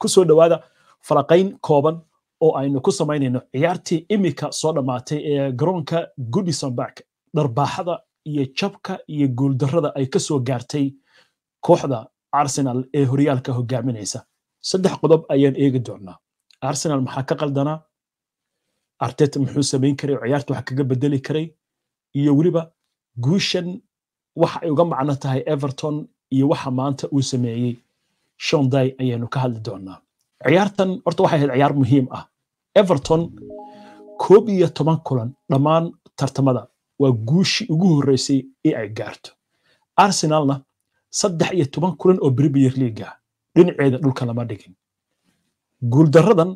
kusoo dhawaada falaqayn kooban oo aynu ku samaynayno ciyaartii iminka soo dhammaatay ee garoonka goodison bark dharbaaxada iyo jabka iyo guuldarrada ay ka soo gaartay kooxda arsenal ee horyaalka hogaaminaysa saddex qodob ayaan eegi doonaa arsenal maxaa ka qaldanaa artet muxuu samayn karay ciyaarta wax kaga bedeli karay iyo weliba guushan waxa ay uga macno tahay everton iyo waxa maanta uu sameeyey shonday ayaynu ka hadli doonaa ciyaartan horta waxay ahayd ciyaar muhiim ah everton koob iyo toban kulan dhammaan tartamada waa guushii ugu horreysay ee ay gaarto arsenalna saddex iyo toban kulan oo premier leaguea ah. dhinaceeda dhulka lama dhigin guuldaradan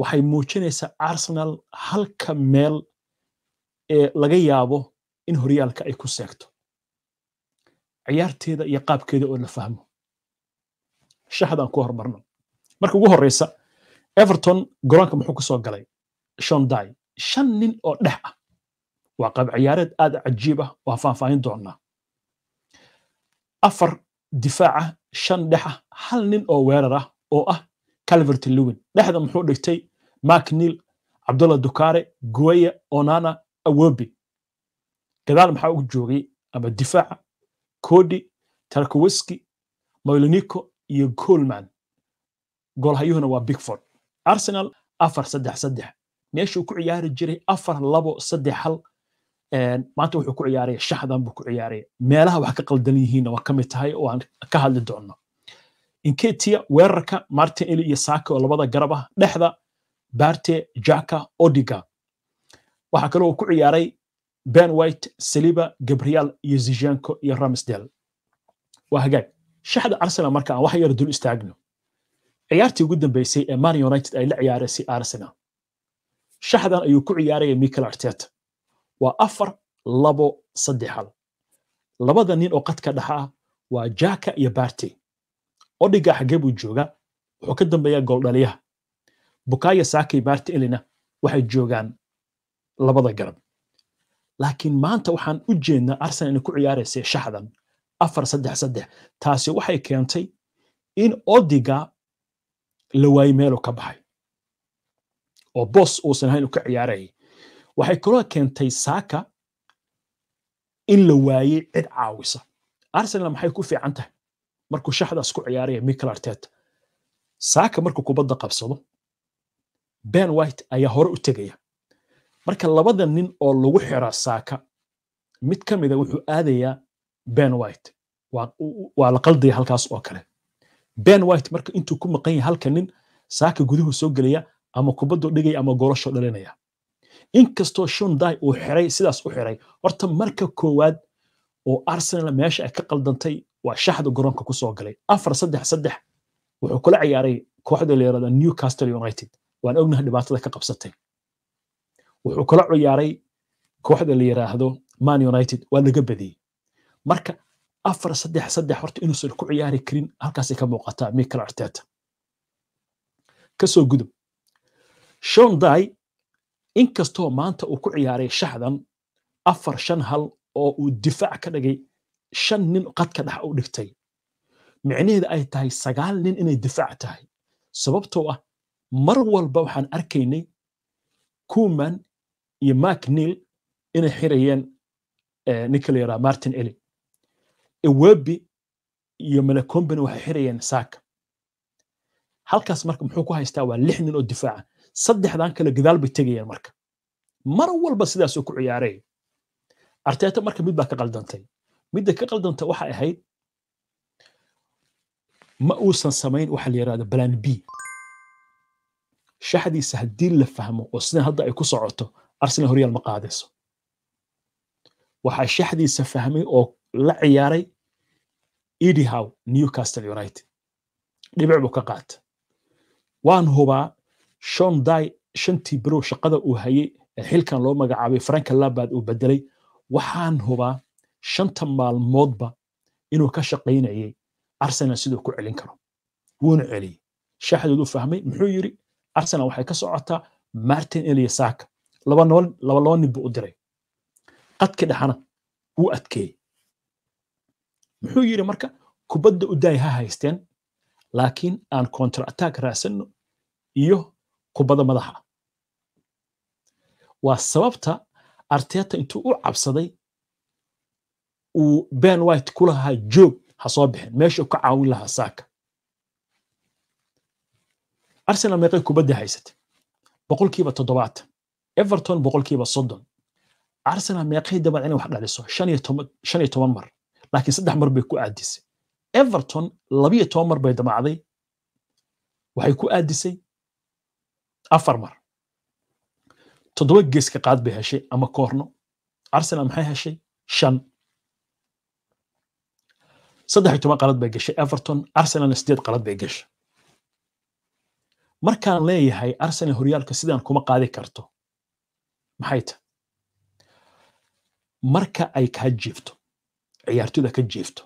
waxay muujinaysaa arsenal halka meel ee laga yaabo in horyaalka ay ku seegto ciyaarteeda iyo qaabkeeda oo la fahmo shahdaan ku hormarno marka ugu horeysa everton garoonka muxuu kusoo galay shonday shan nin oo dhex ah waa qab ciyaareed aad cajiib ah waan faahfaahin doonaa afar difaac ah shan dhex ah hal nin oo weerar ah oo ah calvert lewin dhexda muxuu dhigtay mark neil cabdullah dukare gueya onana awobi gadaal maxaa ugu joogay ama difaaca kodi tarkowiski mailonico iyo coleman goolhayuhuna waa bigford arsenal afar saddex saddex meeshuu ku ciyaari jiray afar labo saddex hal maanta wuxuu ku ciyaaraya shaxdan buu ku ciyaaraya meelaha wax ka qaldan yihiinna waa kamid tahay oo aan ka hadli doonno inketia weerarka martin iyo saaka oo labada garab ah, dhexda barte jaka odiga waxaa kaloo ku ciyaaray ben white saliba gabriel iyo zijanko iyo ramsdel waa hagaag shaxda arsenal marka aan wax yar dul istaagno ciyaartii ugu dambeysay ee man united ay la ciyaareysay arsenal shaxdan ayuu ku ciyaaraya michael arteta waa afar labo saddex hal labada nin oo qadka dhexa ah waa jaka iyo barte odhiga xagee buu joogaa wuxuu ka dambeeyaa gooldhaliyaha bukaaya saakay barte elina waxay joogaan labada garab laakiin maanta waxaan u jeednaa arsenal inay ku ciyaaraysay shaxdan afar saddex saddex taasi waxay keentay in odiga la waayey meelu ka baxay oo boos uusan ahayn uu ka ciyaarayay waxay kaloo keentay saaka in la waayey cid caawisa arsenal maxay ku fiican tahay markuu shaxdaas ku ciyaaraya michael arteta saaka markuu kubadda qabsado ben white ayaa hore u tegaya marka labada nin oo lagu xira saaka mid ka mida wuxuu aadayaa ben white waa la qaldaya halkaas oo kale ben white marka intuu ku maqan yahay halka nin saaka guduhu soo gelaya ama kubaddo dhigaya ama golosho dhalinaya inkastoo shunday uu xiray sidaas u xiray horta marka koowaad oo arsenal meesha ay ka qaldantay waa shaxda garoonka kusoo galay afar saddex saddex wuxuu kula ciyaaray kooxda la yirahda newcastle united waan ognahay dhibaatada ka qabsatay wuxuu kula ciyaaray kooxda la yiraahdo man united waa laga badiyey marka afar saddex saddex horta inuusan ku ciyaari karin halkaasay ka muuqataa michael arteta kasoo gudub shon inkastoo maanta uu ku ciyaaray shaxdan afar shan hal oo uu difaac ka dhigay shan nin qadka dhex u dhigtay micnaheeda ay tahay sagaal nin inay difaac tahay sababtoo ah mar walba waxaan arkaynay kuman iyo mark niil inay xirayeen ninka la yidhaha martin eli ewebi iyo malacombany waxay xirayeen saaka halkaas marka muxuu ku haystaa waa lix nin oo difaaca saddexdan kale gadaal bay tegayeen marka mar walba sidaasoo ku ciyaarey arteeta marka mid baa ka qaldantay midda ka qaldanta waxay ahayd ma uusan samayn waxa la yidhahdo balan b shaxdiisa haddii la fahmo oo sida hadda ay ku socoto arsenal horyaal ma qaadayso waxaa shaxdiisa fahmay oo la ciyaaray edihow newcastle united dhibic buu ka qaata waan hubaa shon dy shantii birow shaqada uu hayay ee xilkan loo magacaabay franka labad uu bedelay waxaan hubaa shanta maalmoodba inuu ka shaqaynayay arsenal siduu ku celin karo wuuna celiyey shaaxdood u fahmay muxuu yiri arsenal waxay ka socotaa martin eliya saka laba laba nin buu u diray qadki dhexana wuu adkeeyey muxuu yidhi marka kubadda udaay ha haysteen laakiin aan kontra attack raacsanno iyo kubada madaxa waa sababta arteta intuu u cabsaday uu ben white ku joog ha soo bixin meeshuu ka caawin lahaa saaka arsenal meeqay kubadda haysatay boqolkiiba toddobaatan everton boqolkiiba soddon arsenal meeqay dabadeena wax dhaliso shan iyo toban mar laakiin saddex mar bay ku aadisay everton labiyo toban mar bay damacday waxay ku aadisay afar mar toddoba geeska qaad bay heshay ama koorno arsenal maxay heshay shan saddex toban qalad bay gashay everton arsenalna sideed qalad bay gashay markaan leeyahay arsenal horyaalka sidaan kuma qaadi karto maxay tahay marka ay kaa jiifto ciyaartoyda ka jiifto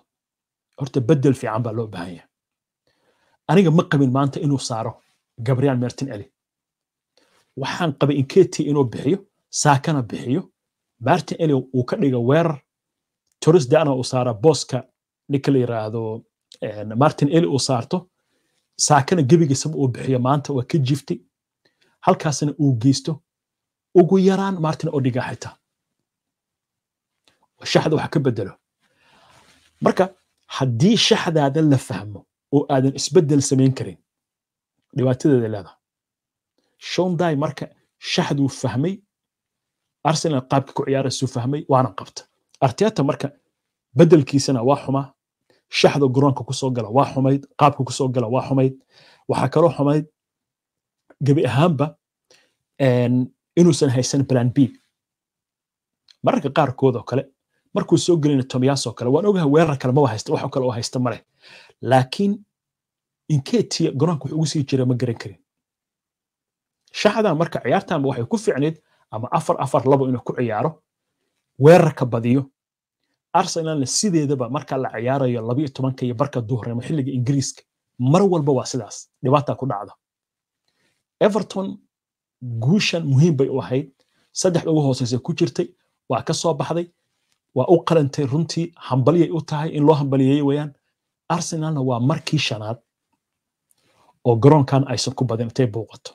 horta bedel fiican baa loo baahan yahay aniga ma qabin maanta inuu saaro gabriel mertin eli waxaan qabay inketi inuu bixiyo saakana bixiyo martin eli uu ka dhiga weerar toris dana uu saara booska ninka la yiraahdo martin uu saarto saakana gebigiisaba uu bixiyo maanta waa ka jiiftay halkaasna uu geysto ugu yaraan martin odhiga xitaa shaxda wax ka bedelo marka haddii shaxdaada la fahmo oo aadan isbedel samayn karin dhibaatadeeda leedahay shondai marka shaxduu fahmay arsenal qaabka ku ciyaarasuu fahmay waana qabta arteta marka beddelkiisana waa xumaa shaxda garoonka kusoo gala waa xumayd qaabka kusoo gala waa xumayd waxaa kaloo xumayd gebi ahaanba inuusan haysan plan b mararka qaarkood oo kale markuu soo gelina tomiyaasoo kale waan ogahay weerar kale maba haysta wax kale oo haysta male laakiin inketia garoonka wax ugu sii jira ma garan karin shaxdan marka ciyaartanba waxay ku fiicnayd ama afar afar labo inuu ku ciyaaro weerarka badiyo arsenalna sideedaba marka la ciyaarayo labiyo tobanka iyo barka duhurnimo xilliga ingiriiska mar walba waa sidaas dhibaata ku dhacda everton guushan muhiim bay u ahayd saddex ugu hooseysa ku jirtay waa ka soo baxday waa u qalantay runtii hambalyay u tahay in loo hambalyeeye weyaan arsenalna waa markii shanaad oo garoonkan aysan ku badin intay booqato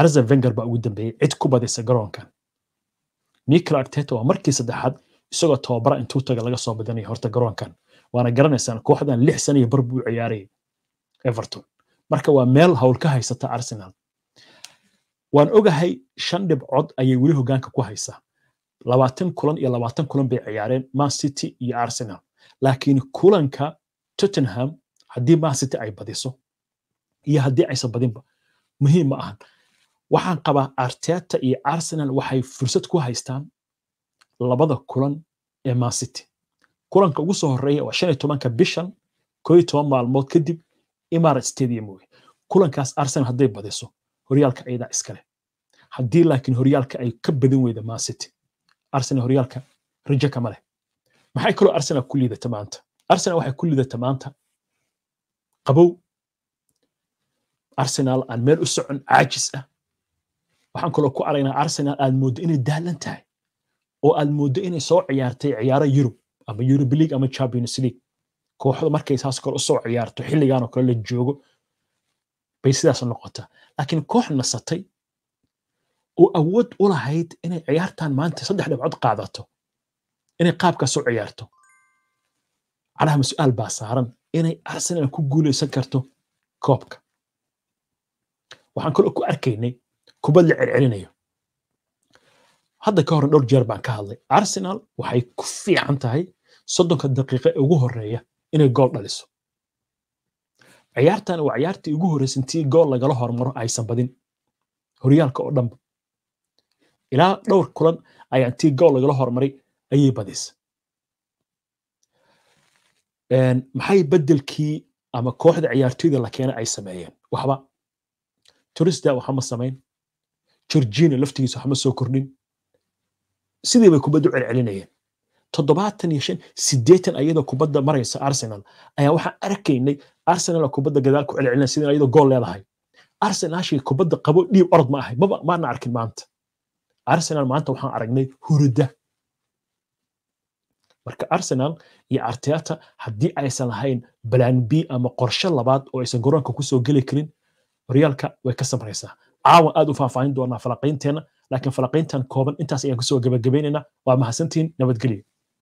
arzen venger baa ugu dambeeyey cid ku badaysa garoonkan michael arteta waa markii saddexaad isagoo tababara intuu taga laga soo badanaya horta garoonkan waana garanaysaan kooxdan lix sana iyo bar buu ciyaarayay everton marka waa meel hawl ka haysata arsenal waan ogahay shan dhibcod ayay weli hogaanka ku haysaa labaatan kulan iyo labaatan kulan bay ciyaareen mancity iyo arsenal laakiin kulanka tottenham haddii mancity ay badiso iyo haddii aysan badinba muhiim ma ahan waxaan qabaa arteta iyo arsenal waxay fursad ku haystaan labada kulan ee mancity kulanka ugu soo horeeya waa shan iyo tobanka bishan koo toban maalmood kadib imarate stadium wey kulankaas arsenal hadday badiso horyaalka ayadaa iskale haddii laakiin horyaalka ay ka badin weyda mancity arsenal horyaalka rajo kama leh maxay kaloo arsenal ku liidata maanta arsenal waxay ku liidata maanta qabow arsenal aan meel u socon caajis ah waxaan kaloo ku aragnaa arsenal aad moodo inay daalan tahay oo aad moodo inay soo ciyaartay ciyaaro yurub ama yurub league ama champions league kooxdu markay saas kale usoo ciyaarto xilligaan oo kale la joogo bay sidaas noqotaa laakiin koox nasatay oo awood u lahayd inay ciyaartan maanta saddex dhibcood qaadato inay qaabkaas u ciyaarto cadhahama su-aal baa saaran inay arsenal ku guuleysan karto koobka waxaan kaloo ku arkaynay kubad la celcelinayo hadda ka horna dhowr jeer baan ka hadlay arsenal waxay ku fiican tahay soddonka daqiiqa ee ugu horeeya inay gool dhaliso ciyaartan waa ciyaartii ugu horreysan tii gool lagala hormaro aysan badin horyaalka oo dhanba ilaa dhowr kulan ayaa intii gool lagala hormaray ayay badisay maxay bedelkii ama kooxda ciyaartoyda la keenay ay sameeyeen waxba turista waxama samayn jorgina laftigiisa waxma soo kordhin sidii bay kubaddu celcelinayeen toddobaatan iyo shan siddeetan ayadoo kubadda maraysa arsenal ayaa waxaan arkaynay arsenal kubadda gadaal ku celcelinaya sidii gool leedahay arsenal ashii kubadda qabo dhiib orod ma ahay maba arkin maanta arsenal maanta waxaan aragnay hurudda marka arsenal iyo arteta haddii aysan lahayn balan b ama qorsho labaad oo aysan garoonka kusoo geli karin horyaalka way ka sabraysaa caawan aad u faahfaahin doonaa falaqaynteenna laakiin falaqayntan kooban intaas ayaan kusoo gabagabaynaynaa waa mahadsantihiin nabadgelyo